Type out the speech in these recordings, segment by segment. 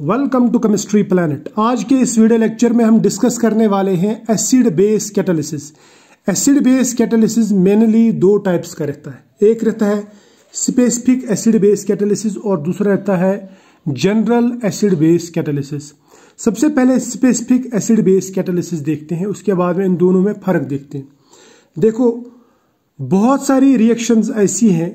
welcome to chemistry planet आज के इस वीडियो लेक्चर में हम डिस्कस करने वाले हैं acid base catalysis acid base catalysis mainly दो टाइप्स का रहता है एक रहता है स्पेसिफिक एसिड बेस कैटालिसिस और दूसरा रहता है जनरल एसिड बेस कैटालिसिस सबसे पहले स्पेसिफिक एसिड बेस कैटालिसिस देखते हैं उसके बाद में इन दोनों में फर्क देखते हैं देखो बहुत सारी रिएक्शंस ऐसी हैं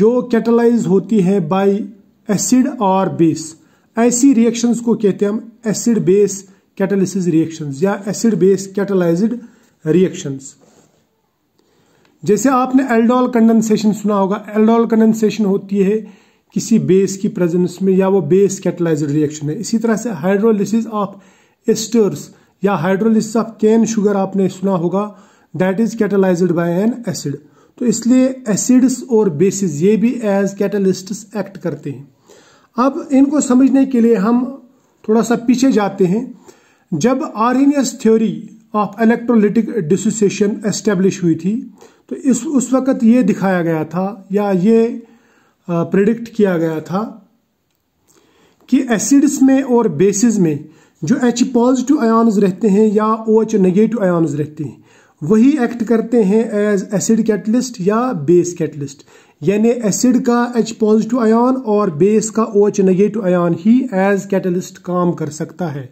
जो कैटलाइज होती है बाय एसिड और बेस ऐसी रिएक्शंस को कहते हैं हम एसिड बेस कैटालिसिस रिएक्शंस या एसिड बेस कैटालाइज्ड रिएक्शंस जैसे आपने एल्डोल कंडेंसेशन सुना होगा एल्डोल कंडेंसेशन होती है किसी बेस की प्रेजेंस में या वो बेस कैटलाइज्ड रिएक्शन है इसी तरह से हाइड्रोलिसिस ऑफ एस्टर्स या हाइड्रोलिसिस ऑफ कैन शुगर आपने सुना होगा that is catalysed by an acid तो इसलिए एसिड्स और बेसिस ये भी एज कैटलिस्ट एक्ट करते हैं अब इनको समझने के लिए हम थोड़ा सा पीछे जाते हैं जब Arrhenius theory of electrolytic dissociation establish हुई थी तो इस उस वक्त ये दिखाया गया था या ये प्रिडिक्ट किया गया था कि एसिड्स में और बेसिस में जो एच पॉजिटिव आयॉन्स रहते हैं या ओ एच नेगेटिव आयॉन्स रहते हैं वही एक्ट करते हैं एज एसिड कैटलिस्ट या बेस कैटलिस्ट यानी एसिड का एच पॉजिटिव आयान और बेस का ओ एच नेगेटिव आयान ही एज कैटलिस्ट काम कर सकता है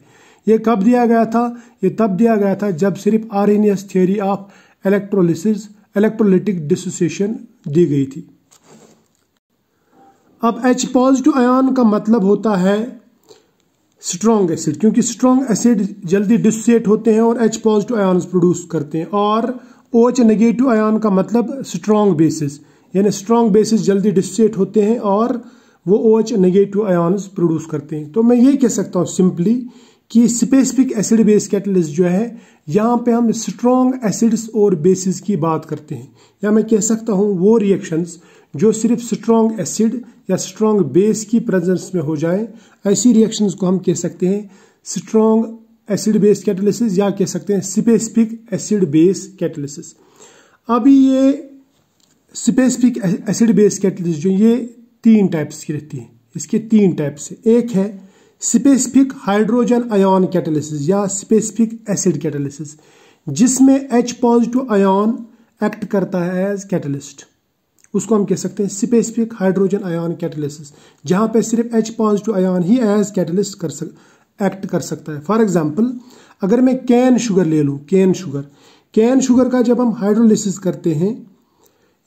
ये कब दिया गया था ये तब दिया गया था जब सिर्फ Arrhenius theory of electrolysis electrolytic dissociation दी गई थी अब एच पॉजिटिव आयान का मतलब होता है स्ट्रॉन्ग एसिड क्योंकि स्ट्रॉन्ग एसिड जल्दी डिसोसिएट होते हैं और एच पॉजिटिव आयान प्रोड्यूस करते हैं और ओ एच नेगेटिव आयान का मतलब स्ट्रॉन्ग बेसिस यानी स्ट्रॉन्ग बेसिस जल्दी डिस्सेट होते हैं और वो O H negative ions produce करते हैं तो मैं ये कह सकता हूँ सिंपली कि स्पेसिफिक एसिड बेस कैटलिस्ट जो है यहाँ पे हम स्ट्रॉन्ग एसिड्स और बेसिस की बात करते हैं या मैं कह सकता हूँ वो रिएक्शंस जो सिर्फ स्ट्रॉन्ग एसिड या स्ट्रॉन्ग बेस की प्रेजेंस में हो जाए ऐसी रिएक्शंस को हम कह सकते हैं स्ट्रॉन्ग एसिड बेस कैटलिसिस या कह सकते हैं स्पेसिफिक एसिड बेस कैटलिसिस अभी ये स्पेसिफिक एसिड बेस कैटलिस्ट जो ये तीन टाइप्स की रहती हैं इसके तीन टाइप्स एक है स्पेसिफिक हाइड्रोजन आयन कैटलिसिस या स्पेसिफिक एसिड कैटलिसिस जिसमें एच पॉजिटिव आयन एक्ट करता है एज कैटलिस्ट उसको हम कह सकते हैं स्पेसिफिक हाइड्रोजन आयन कैटलिसिस जहाँ पे सिर्फ एच पॉजिटिव आयन ही एज कैटलिस्ट कर सक एक्ट कर सकता है फॉर एग्जाम्पल अगर मैं कैन शुगर ले लूँ कैन शुगर कैन शुगर का जब हम हाइड्रोलिसिस करते हैं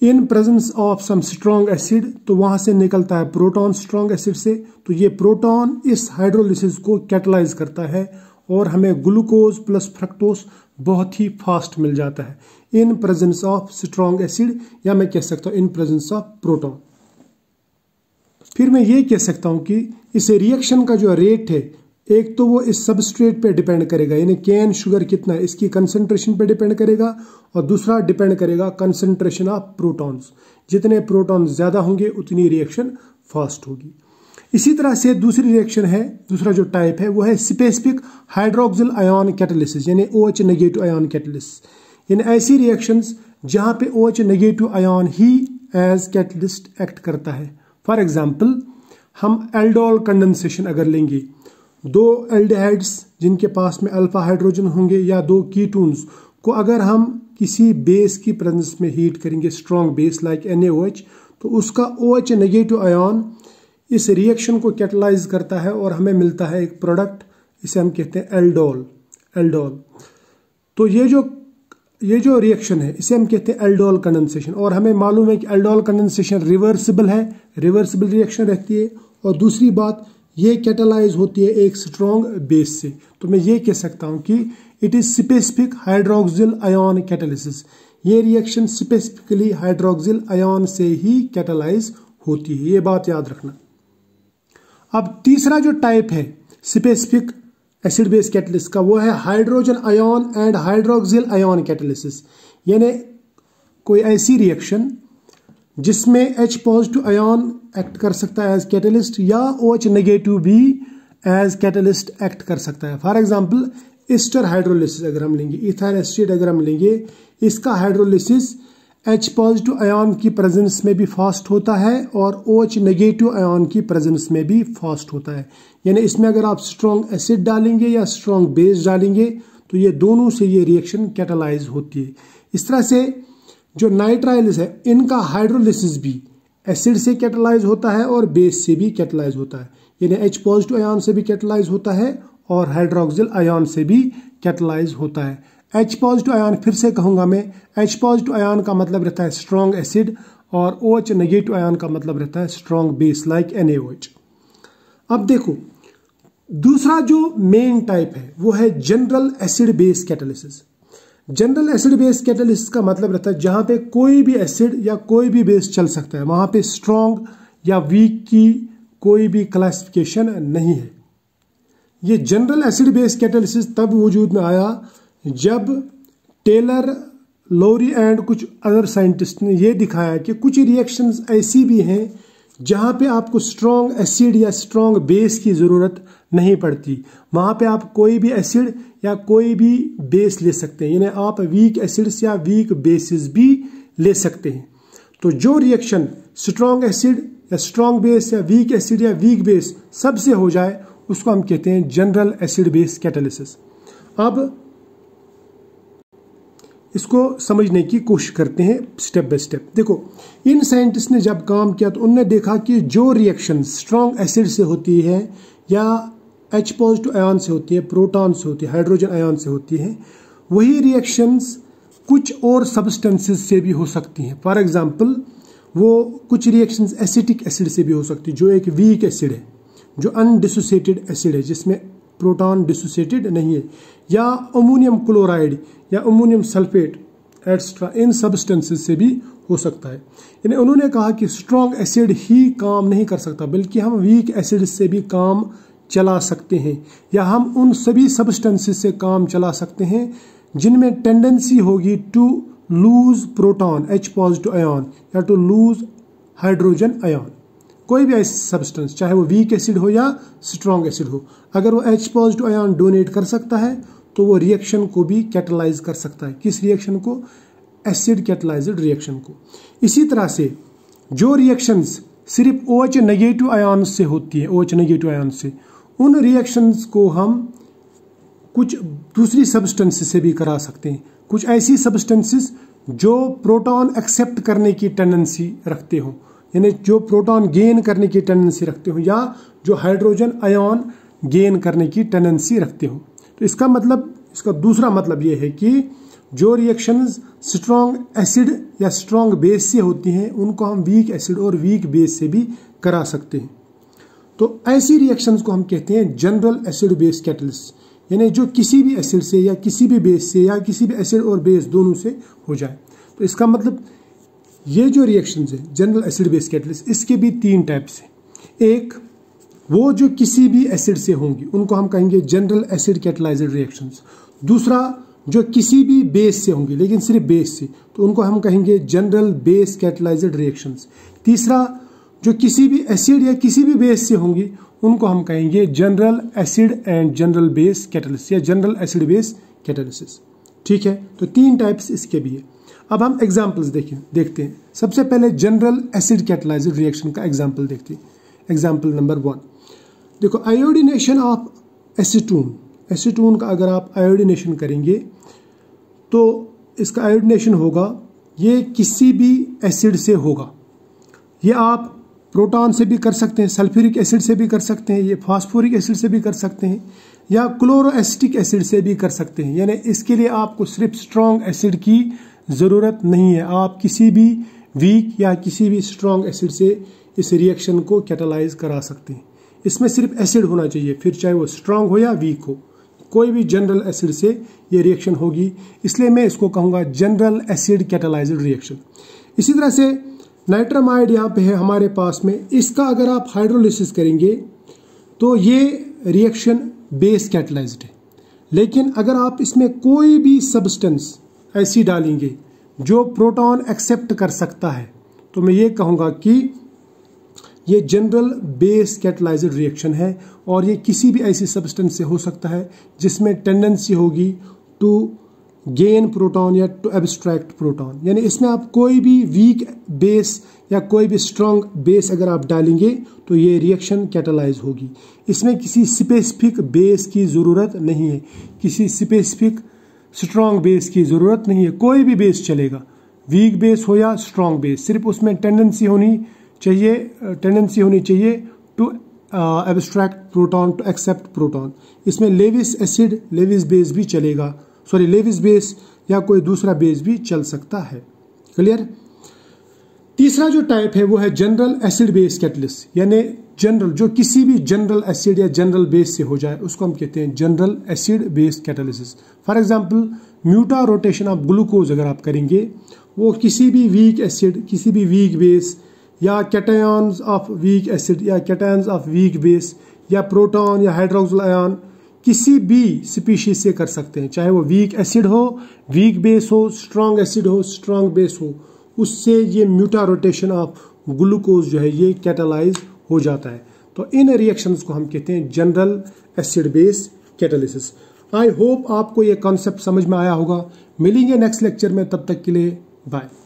in presence of some strong acid तो वहां से निकलता है प्रोटॉन स्ट्रॉन्ग एसिड से तो ये प्रोटॉन इस हाइड्रोलिसिस को कैटलाइज करता है और हमें ग्लूकोज प्लस फ्रक्टोज बहुत ही फास्ट मिल जाता है in presence of strong acid या मैं कह सकता हूँ इन प्रेजेंस ऑफ प्रोटॉन फिर मैं ये कह सकता हूँ कि इस रिएक्शन का जो रेट है एक तो वो इस सबस्ट्रेट पे डिपेंड करेगा यानी कैन शुगर कितना है इसकी कंसंट्रेशन पे डिपेंड करेगा और दूसरा डिपेंड करेगा कंसंट्रेशन ऑफ प्रोटॉन्स जितने प्रोटॉन्स ज़्यादा होंगे उतनी रिएक्शन फास्ट होगी इसी तरह से दूसरी रिएक्शन है दूसरा जो टाइप है वो है स्पेसिफिक हाइड्रोक्सिल आयन कैटलिस यानी O H negative ion catalysis यानी ऐसी रिएक्शन जहाँ पे ओ एच नेगेटिव आयन ही एज कैटलिस्ट एक्ट करता है फॉर एग्जाम्पल हम एल्डोल कंडेंसेशन अगर लेंगे दो एल्डिहाइड्स जिनके पास में अल्फा हाइड्रोजन होंगे या दो कीटून्स को अगर हम किसी बेस की प्रेजेंस में हीट करेंगे स्ट्रॉन्ग बेस लाइक एन तो उसका ओ एच नेगेटिव आयन इस रिएक्शन को कैटलाइज करता है और हमें मिलता है एक प्रोडक्ट इसे हम कहते हैं एल्डोल एल्डोल तो ये जो ये जो रिएक्शन है इसे हम कहते हैं एल्डोल कंडेंसेशन और हमें मालूम है कि एल्डोल कंडेंसेशन रिवर्सिबल है रिवर्सिबल रिएक्शन रहती है और दूसरी बात ये कैटलाइज होती है एक स्ट्रॉन्ग बेस से तो मैं ये कह सकता हूँ कि it is specific hydroxyl ion catalysis ये रिएक्शन स्पेसिफिकली हाइड्रोक्सिल आयन से ही कैटलाइज होती है ये बात याद रखना अब तीसरा जो टाइप है स्पेसिफिक एसिड बेस कैटलिस का वो है hydrogen ion and hydroxyl ion catalysis यानी कोई ऐसी रिएक्शन जिसमें एच पॉजिटिव आयन एक्ट कर सकता है एज कैटलिस्ट या ओ एच नेगेटिव भी एज कैटलिस्ट एक्ट कर सकता है फॉर एग्जाम्पल इस्टर हाइड्रोलिसिस अगर हम लेंगे इथाइल एसिड अगर हम लेंगे इसका हाइड्रोलिसिस एच पॉजिटिव आयन की प्रेजेंस में भी फास्ट होता है और ओ एच नेगेटिव आयन की प्रेजेंस में भी फास्ट होता है यानी इसमें अगर आप स्ट्रॉन्ग एसिड डालेंगे या स्ट्रॉन्ग बेस डालेंगे तो ये दोनों से ये रिएक्शन कैटलाइज होती है इस तरह से जो नाइट्राइल्स है इनका हाइड्रोलिसिस भी एसिड से कैटलाइज होता है और बेस से भी कैटलाइज होता है यानी एच पॉजिटिव आयन से भी कैटलाइज होता है और हाइड्रोक्सिल आयन से भी कैटलाइज होता है एच पॉजिटिव आयान फिर से कहूंगा मैं एच पॉजिटिव आयन का मतलब रहता है स्ट्रॉन्ग एसिड और ओ एच नेगेटिव आयन का मतलब रहता है स्ट्रॉन्ग बेस लाइक एन अब देखो दूसरा जो मेन टाइप है वो है general acid base catalysis general acid base catalyst का मतलब रहता है जहां पे कोई भी एसिड या कोई भी बेस चल सकता है वहां पे स्ट्रॉन्ग या वीक की कोई भी क्लासिफिकेशन नहीं है ये जनरल एसिड बेस कैटलिस्ट तब वजूद में आया जब टेलर लोरी एंड कुछ अदर साइंटिस्ट ने यह दिखाया कि कुछ रिएक्शंस ऐसी भी हैं जहाँ पे आपको स्ट्रॉन्ग एसिड या स्ट्रॉन्ग बेस की ज़रूरत नहीं पड़ती वहाँ पे आप कोई भी एसिड या कोई भी बेस ले सकते हैं यानी आप वीक एसिड्स या वीक बेसिस भी ले सकते हैं तो जो रिएक्शन स्ट्रॉन्ग एसिड या स्ट्रॉन्ग बेस या वीक एसिड या वीक बेस सबसे हो जाए उसको हम कहते हैं जनरल एसिड बेस कैटालिसिस अब इसको समझने की कोशिश करते हैं स्टेप बाय स्टेप देखो इन साइंटिस्ट ने जब काम किया तो उनने देखा कि जो रिएक्शन स्ट्रॉन्ग एसिड से होती है या एच पॉजिटिव आयन से होती है प्रोटॉन से होती है हाइड्रोजन आयन से होती है वही रिएक्शंस कुछ और सब्सटेंसेस से भी हो सकती हैं फॉर एग्जांपल वो कुछ रिएक्शंस एसिटिक एसिड से भी हो सकती है जो एक वीक एसिड है जो अनडिसोसिएटेड एसिड है जिसमें प्रोटॉन डिसोसिएटेड नहीं है या अमोनियम क्लोराइड या अमोनियम सल्फेट एक्स्ट्रा इन सब्सटेंसेस से भी हो सकता है यानी उन्होंने कहा कि स्ट्रॉन्ग एसिड ही काम नहीं कर सकता बल्कि हम वीक एसिड से भी काम चला सकते हैं या हम उन सभी सब्सटेंसेस से काम चला सकते हैं जिनमें टेंडेंसी होगी to lose proton H positive ion या टू लूज हाइड्रोजन आयन कोई भी सब्सटेंस चाहे वो वीक एसिड हो या स्ट्रॉन्ग एसिड हो अगर वो एच पॉजिटिव आयन डोनेट कर सकता है तो वो रिएक्शन को भी कैटलाइज कर सकता है किस रिएक्शन को एसिड कैटलाइज्ड रिएक्शन को इसी तरह से जो रिएक्शंस सिर्फ ओ एच नेगेटिव आयन से होती है ओ एच नेगेटिव आयन से उन रिएक्शंस को हम कुछ दूसरी सब्सटेंस से भी करा सकते हैं कुछ ऐसी सब्सटेंसेस जो प्रोटॉन एक्सेप्ट करने की टेंडेंसी रखते हों यानी जो प्रोटॉन गेन करने की टेंडेंसी रखते हो या जो हाइड्रोजन आयन गेन करने की टेंडेंसी रखते हो तो इसका मतलब इसका दूसरा मतलब ये है कि जो रिएक्शंस स्ट्रॉन्ग एसिड या स्ट्रॉन्ग बेस से होती हैं उनको हम वीक एसिड और वीक बेस से भी करा सकते हैं तो ऐसी रिएक्शंस को हम कहते हैं जनरल एसिड बेस कैटल्स यानी जो किसी भी एसिड से या किसी भी बेस से या किसी भी एसिड और बेस दोनों से हो जाए तो इसका मतलब ये जो रिएक्शन है जनरल एसिड बेस कैटलिस्ट इसके भी तीन टाइप्स हैं एक वो जो किसी भी एसिड से होंगी उनको हम कहेंगे जनरल एसिड कैटलाइजर रिएक्शंस दूसरा जो किसी भी बेस से होंगी लेकिन सिर्फ बेस से तो उनको हम कहेंगे जनरल बेस कैटलाइजर रिएक्शंस तीसरा जो किसी भी एसिड या किसी भी बेस से होंगी उनको हम कहेंगे general acid and general base catalysis या जनरल एसिड बेस कैटलिस ठीक है तो तीन टाइप्स इसके भी है अब हम एग्जाम्पल्स देखें देखते हैं सबसे पहले जनरल एसिड कैटलाइजर रिएक्शन का एग्जाम्पल देखते हैं एग्जाम्पल नंबर वन देखो आयोडिनेशन ऑफ एसीटून एसिटून का अगर आप आयोडिनेशन करेंगे तो इसका आयोडिनेशन होगा ये किसी भी एसिड से होगा ये आप प्रोटॉन से भी कर सकते हैं सल्फ्यूरिक एसिड से भी कर सकते हैं ये फास्फोरिक एसिड से भी कर सकते हैं या क्लोरोएसिटिक एसिड से भी कर सकते हैं यानी इसके लिए आपको सिर्फ स्ट्रॉन्ग एसिड की ज़रूरत नहीं है आप किसी भी वीक या किसी भी स्ट्रॉन्ग एसिड से इस रिएक्शन को कैटालाइज करा सकते हैं इसमें सिर्फ एसिड होना चाहिए फिर चाहे वो स्ट्रांग हो या वीक हो कोई भी जनरल एसिड से ये रिएक्शन होगी इसलिए मैं इसको कहूँगा जनरल एसिड कैटलाइज्ड रिएक्शन इसी तरह से नाइट्रामाइड यहाँ पे है हमारे पास में इसका अगर आप हाइड्रोलिसिस करेंगे तो ये रिएक्शन बेस कैटलाइज्ड है लेकिन अगर आप इसमें कोई भी सब्सटेंस ऐसी डालेंगे जो प्रोटॉन एक्सेप्ट कर सकता है तो मैं ये कहूँगा कि ये जनरल बेस कैटलाइजर रिएक्शन है और ये किसी भी ऐसी सब्सटेंस से हो सकता है जिसमें टेंडेंसी होगी टू गेन प्रोटॉन या टू एब्स्ट्रैक्ट प्रोटॉन यानी इसमें आप कोई भी वीक बेस या कोई भी स्ट्रांग बेस अगर आप डालेंगे तो ये रिएक्शन कैटलाइज होगी इसमें किसी स्पेसिफिक बेस की ज़रूरत नहीं है किसी स्पेसिफिक स्ट्रॉन्ग बेस की ज़रूरत नहीं है कोई भी बेस चलेगा वीक बेस हो या स्ट्रॉन्ग बेस सिर्फ उसमें टेंडेंसी होनी चाहिए टेंडेंसी होनी चाहिए to abstract proton to accept proton इसमें लेविस एसिड लेविस बेस भी चलेगा सॉरी लेविस बेस या कोई दूसरा बेस भी चल सकता है क्लियर तीसरा जो टाइप है वो है जनरल एसिड बेस कैटलिस्ट यानी जनरल जो किसी भी जनरल एसिड या जनरल बेस से हो जाए उसको हम कहते हैं general acid base catalysis for example mutarotation of glucose अगर आप करेंगे वो किसी भी वीक एसिड किसी भी वीक बेस या कैटायंस ऑफ वीक एसिड या कैटायंस ऑफ वीक बेस या प्रोटॉन या हाइड्रोक्सिल आयन किसी भी स्पीशीज से कर सकते हैं चाहे वो वीक एसिड हो वीक बेस हो स्ट्रांग एसिड हो स्ट्रांग बेस हो उससे ये म्यूटा रोटेशन ऑफ ग्लूकोज जो है ये कैटालाइज हो जाता है तो इन रिएक्शंस को हम कहते हैं general acid base catalysis I hope आपको ये कॉन्सेप्ट समझ में आया होगा मिलेंगे नेक्स्ट लेक्चर में तब तक के लिए बाय